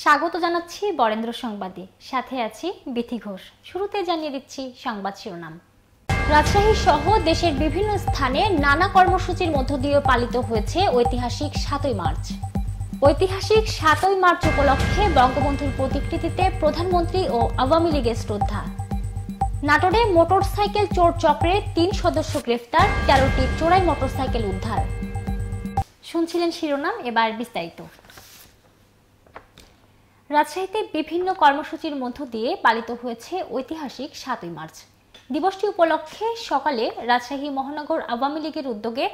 স্বাগত জানাচ্ছি বরেন্দ্র সংবাদে সাথে আছি বিথি ঘোষ শুরুতে জানিয়ে দিচ্ছি সংবাদ শিরোনাম রাজশাহী সহ দেশের বিভিন্ন স্থানে নানা কর্মসূচির মধ্য দিয়ে পালিত হয়েছে ঐতিহাসিক সাতই মার্চ ঐতিহাসিক সাতই মার্চ উপলক্ষে বঙ্গবন্ধুর প্রতিকৃতিতে প্রধানমন্ত্রী ও আওয়ামী লীগের শ্রদ্ধা নাটোরে মোটরসাইকেল চোর চক্রে তিন সদস্য গ্রেফতার তেরোটি চোরাই মোটরসাইকেল উদ্ধার শুনছিলেন শিরোনাম এবার বিস্তারিত রাজশাহীতে বিভিন্ন কর্মসূচির মধ্য দিয়ে পালিত হয়েছে ঐতিহাসিক সাতই মার্চ দিবসটি উপলক্ষে সকালে রাজশাহী মহানগর আওয়ামী লীগের উদ্যোগে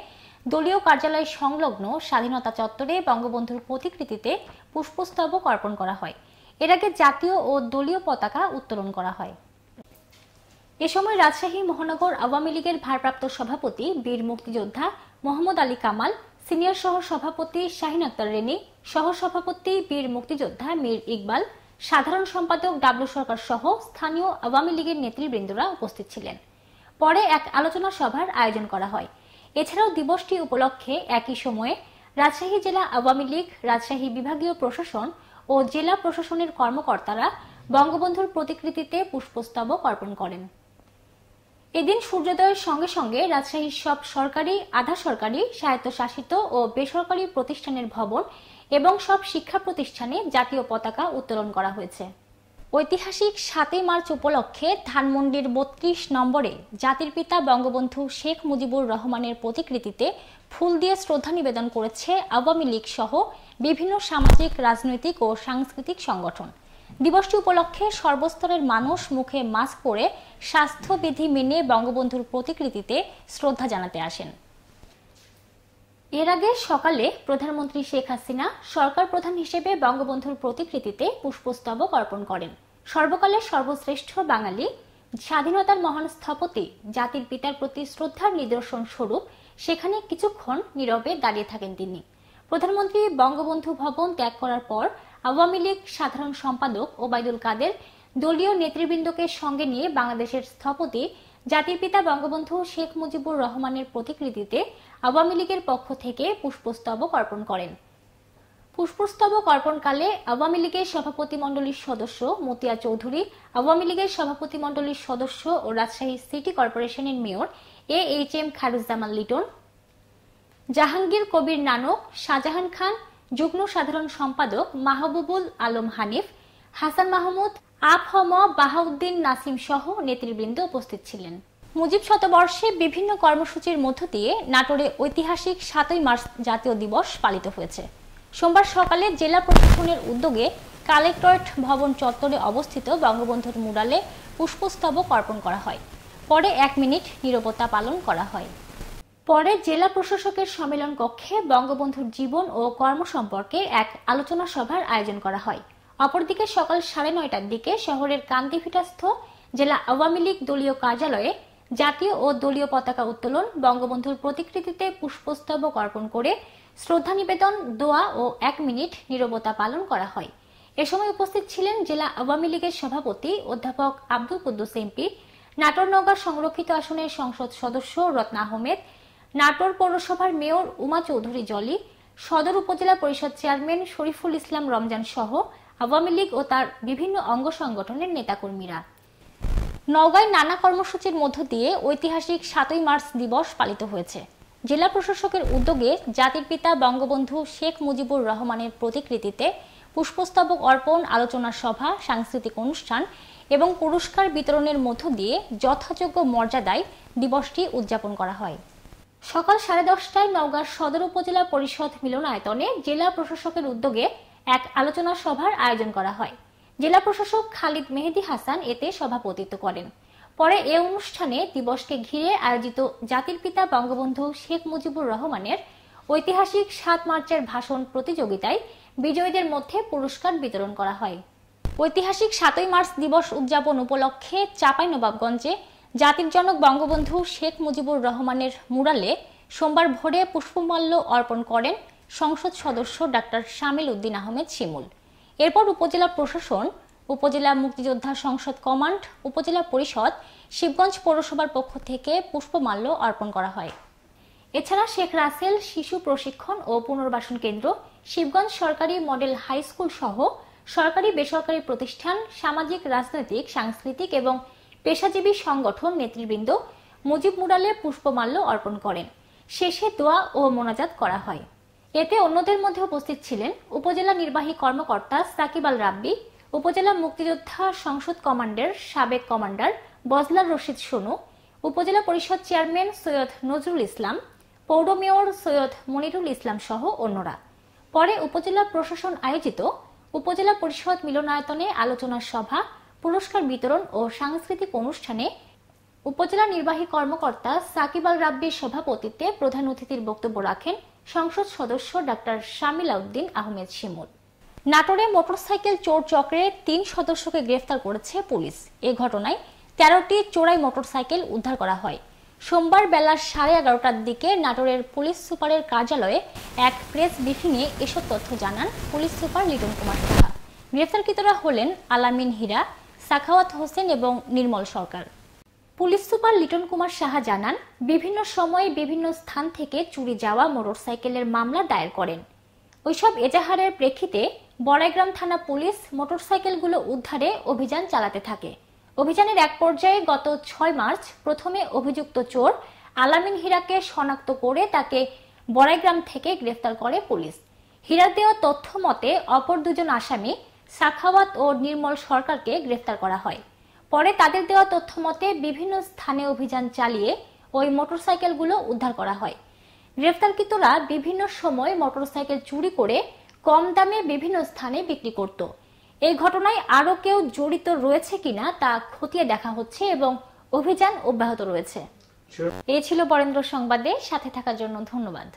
দলীয় কার্যালয় সংলগ্ন স্বাধীনতা চত্বরে বঙ্গবন্ধুর প্রতিকৃতিতে পুষ্পস্তবক অর্পণ করা হয় এর আগে জাতীয় ও দলীয় পতাকা উত্তোলন করা হয় এ সময় রাজশাহী মহানগর আওয়ামী লীগের ভারপ্রাপ্ত সভাপতি বীর মুক্তিযোদ্ধা মোহাম্মদ আলী কামাল সিনিয়র সহ সভাপতি শাহিন আক্তার রেনি সহ সভাপতি বীর মুক্তিযোদ্ধা মীর ইকবাল সাধারণ সম্পাদক ডাব্লু সরকার সহ স্থানীয় আওয়ামী লীগের নেতৃবৃন্দরা উপস্থিত ছিলেন পরে এক আলোচনা সভার আয়োজন করা হয় এছাড়াও দিবসটি উপলক্ষে একই সময়ে রাজশাহী জেলা আওয়ামী লীগ রাজশাহী বিভাগীয় প্রশাসন ও জেলা প্রশাসনের কর্মকর্তারা বঙ্গবন্ধুর প্রতিকৃতিতে পুষ্পস্তবক অর্পণ করেন এদিন সূর্যোদয়ের সঙ্গে সঙ্গে রাজশাহীর সব সরকারি আধা সরকারি স্বায়ত্তশাসিত ও বেসরকারি প্রতিষ্ঠানের ভবন এবং সব শিক্ষা প্রতিষ্ঠানে জাতীয় পতাকা উত্তোলন করা হয়েছে ঐতিহাসিক সাতই মার্চ উপলক্ষে ধানমন্ডির বত্রিশ নম্বরে জাতির পিতা বঙ্গবন্ধু শেখ মুজিবুর রহমানের প্রতিকৃতিতে ফুল দিয়ে শ্রদ্ধা নিবেদন করেছে আওয়ামী লীগ সহ বিভিন্ন সামাজিক রাজনৈতিক ও সাংস্কৃতিক সংগঠন দিবসটি উপলক্ষে সর্বস্তরের মানুষ মুখে মাস্ক পরে স্বাস্থ্যবিধি মেনে বঙ্গবন্ধুর প্রতিকৃতিতে শ্রদ্ধা জানাতে আসেন এর আগে সকালে প্রধানমন্ত্রী শেখ হাসিনা সরকার প্রধান হিসেবে বঙ্গবন্ধুর প্রতিকৃতিতে পুষ্পস্তবক অর্পণ করেন সর্বকালের সর্বশ্রেষ্ঠ বাঙালি স্বাধীনতার মহান স্থপতি জাতির পিতার প্রতি শ্রদ্ধার নিদর্শন স্বরূপ সেখানে কিছুক্ষণ নীরবে দাঁড়িয়ে থাকেন তিনি প্রধানমন্ত্রী বঙ্গবন্ধু ভবন ত্যাগ করার পর আওয়ামী লীগ সাধারণ সম্পাদক ওবায়দুল কাদের দলীয় নেতৃবৃন্দকে সঙ্গে নিয়ে বাংলাদেশের স্থপতি জাতির পিতা বঙ্গবন্ধু শেখ মুজিবুর রহমানের প্রতিকৃতিতে আওয়ামী লীগের পক্ষ থেকে পুষ্পস্তবক অর্পণ করেন পুষ্পস্তবক অর্পণকালে আওয়ামী লীগের সভাপতিমণ্ডলীর সদস্য মতিয়া চৌধুরী আওয়ামী লীগের সভাপতিমণ্ডলীর সদস্য ও রাজশাহী সিটি কর্পোরেশনের mayor A H M Khairuzzaman Liton Jahangir Kabir Nanak Shahjahan Khan যুগ্ম সাধারণ সম্পাদক মাহবুবুল আলম হানিফ হাসান মাহমুদ আফহম বাহাউদ্দিন নাসিম সহ নেতৃবৃন্দ উপস্থিত ছিলেন মুজিব শতবর্ষে বিভিন্ন কর্মসূচির মধ্য দিয়ে নাটোরে ঐতিহাসিক সাতই মার্চ জাতীয় দিবস পালিত হয়েছে সোমবার সকালে জেলা প্রশাসনের উদ্যোগে কালেক্টরেট ভবন চত্বরে অবস্থিত বঙ্গবন্ধুর মুরালে পুষ্পস্তবক অর্পণ করা হয় পরে এক মিনিট নিরবতা পালন করা হয় পরে জেলা প্রশাসকের সম্মেলন কক্ষে বঙ্গবন্ধুর জীবন ও কর্ম সম্পর্কে এক আলোচনা সভার আয়োজন করা হয় অপরদিকে সকাল সাড়ে নয়টার দিকে শহরের কান্দিভিটাস্থ জেলা আওয়ামী লীগ দলীয় কার্যালয়ে জাতীয় ও দলীয় পতাকা উত্তোলন বঙ্গবন্ধুর প্রতিকৃতিতে পুষ্পস্তবক অর্পণ করে শ্রদ্ধা নিবেদন দোয়া ও এক মিনিট নিরবতা পালন করা হয় এ সময় উপস্থিত ছিলেন জেলা আওয়ামী লীগের সভাপতি অধ্যাপক আব্দুল কুদ্দুস এমপি নাটোর সংরক্ষিত আসনের সংসদ সদস্য রত্না আহমেদ নাটোর পৌরসভার মেয়র উমা চৌধুরী জলি সদর উপজেলা পরিষদ চেয়ারম্যান শরীফুল ইসলাম রমজান সহ আওয়ামী লীগ ও তার বিভিন্ন অঙ্গ সংগঠনের নেতাকর্মীরা নওগাঁয় নানা কর্মসূচির মধ্য দিয়ে ঐতিহাসিক সাতই মার্চ দিবস পালিত হয়েছে জেলা প্রশাসকের উদ্যোগে জাতির পিতা বঙ্গবন্ধু শেখ মুজিবুর রহমানের প্রতিকৃতিতে পুষ্পস্তবক অর্পণ আলোচনা সভা সাংস্কৃতিক অনুষ্ঠান এবং পুরস্কার বিতরণের মধ্য দিয়ে যথাযোগ্য মর্যাদায় দিবসটি উদযাপন করা হয় সকাল সাড়ে দশটায় নওগাঁ সদর উপজেলা পরিষদ মিলনায়তনে জেলা প্রশাসকের উদ্যোগে এক আলোচনা সভার আয়োজন করা হয় জেলা প্রশাসক খালিদ মেহেদি হাসান এতে সভাপতিত্ব করেন পরে এ অনুষ্ঠানে দিবসকে ঘিরে আয়োজিত জাতির পিতা বঙ্গবন্ধু শেখ মুজিবুর রহমানের ঐতিহাসিক সাত মার্চের ভাষণ প্রতিযোগিতায় বিজয়ীদের মধ্যে পুরস্কার বিতরণ করা হয় ঐতিহাসিক সাতই মার্চ দিবস উদযাপন উপলক্ষে চাঁপাইনবাবগঞ্জে জাতির জনক বঙ্গবন্ধু শেখ মুজিবুর রহমানের মুরালে সোমবার ভোরে পুষ্পমাল্য অর্পণ করেন সংসদ সদস্য ডাক্তার শামিল উদ্দিন আহমেদ শিমুল এরপর উপজেলা প্রশাসন উপজেলা মুক্তিযোদ্ধা সংসদ কমান্ড উপজেলা পরিষদ শিবগঞ্জ পৌরসভার পক্ষ থেকে পুষ্পমাল্য অর্পণ করা হয় এছাড়া শেখ রাসেল শিশু প্রশিক্ষণ ও পুনর্বাসন কেন্দ্র শিবগঞ্জ সরকারি মডেল হাই স্কুল সহ সরকারি বেসরকারি প্রতিষ্ঠান সামাজিক রাজনৈতিক সাংস্কৃতিক এবং পেশাজীবী সংগঠন নেতৃবৃন্দ মুজিব মুরালে পুষ্পমাল্য অর্পণ করেন শেষে দোয়া ও মোনাজাত করা হয় এতে অন্যদের মধ্যে উপস্থিত ছিলেন উপজেলা নির্বাহী কর্মকর্তা সাকিব আল রাব্বি উপজেলা মুক্তিযোদ্ধা সংসদ কমান্ডের সাবেক কমান্ডার বজলার রশিদ সোনু উপজেলা পরিষদ চেয়ারম্যান সৈয়দ নজরুল ইসলাম পৌর মেয়র সৈয়দ মনিরুল ইসলাম সহ অন্যরা পরে উপজেলা প্রশাসন আয়োজিত উপজেলা পরিষদ মিলনায়তনে আলোচনা সভা পুরস্কার বিতরণ ও সাংস্কৃতিক অনুষ্ঠানে উপজেলা নির্বাহী কর্মকর্তা সাকিব আল রাব্বির সভাপতিত্বে প্রধান অতিথির বক্তব্য রাখেন সংসদ সদস্য ডাক্তার শামিল উদ্দিন আহমেদ শিমুল নাটোরে মোটরসাইকেল চোর চক্রে তিন সদস্যকে গ্রেফতার করেছে পুলিশ এ ঘটনায় তেরোটি চোরাই মোটরসাইকেল উদ্ধার করা হয় সোমবার বেলা সাড়ে এগারোটার দিকে নাটোরের পুলিশ সুপারের কার্যালয়ে এক প্রেস ব্রিফিংয়ে এসব তথ্য জানান পুলিশ সুপার লিটন কুমার সাহা গ্রেফতারকৃতরা হলেন আলামিন হীরা সাখাওয়াত হোসেন এবং নির্মল সরকার পুলিশ সুপার লিটন কুমার সাহা জানান বিভিন্ন সময়ে বিভিন্ন স্থান থেকে চুরি যাওয়া মোটরসাইকেলের মামলা দায়ের করেন ওইসব এজাহারের প্রেক্ষিতে বড়াইগ্রাম থানা পুলিশ মোটরসাইকেলগুলো উদ্ধারে অভিযান চালাতে থাকে অভিযানের এক পর্যায়ে গত ছয় মার্চ প্রথমে অভিযুক্ত চোর আলামিন হীরাকে শনাক্ত করে তাকে বড়াইগ্রাম থেকে গ্রেফতার করে পুলিশ হীরা দেওয়া তথ্য মতে অপর দুজন আসামি সাখাওয়াত ও নির্মল সরকারকে গ্রেফতার করা হয় পরে তাদের দেওয়া তথ্য মতে বিভিন্ন স্থানে অভিযান চালিয়ে ওই মোটরসাইকেলগুলো উদ্ধার করা হয় গ্রেফতারকৃতরা বিভিন্ন সময় মোটরসাইকেল চুরি করে কম দামে বিভিন্ন স্থানে বিক্রি করত এই ঘটনায় আরও কেউ জড়িত রয়েছে কিনা তা খতিয়ে দেখা হচ্ছে এবং অভিযান অব্যাহত রয়েছে এই ছিল বরেন্দ্র সংবাদে সাথে থাকার জন্য ধন্যবাদ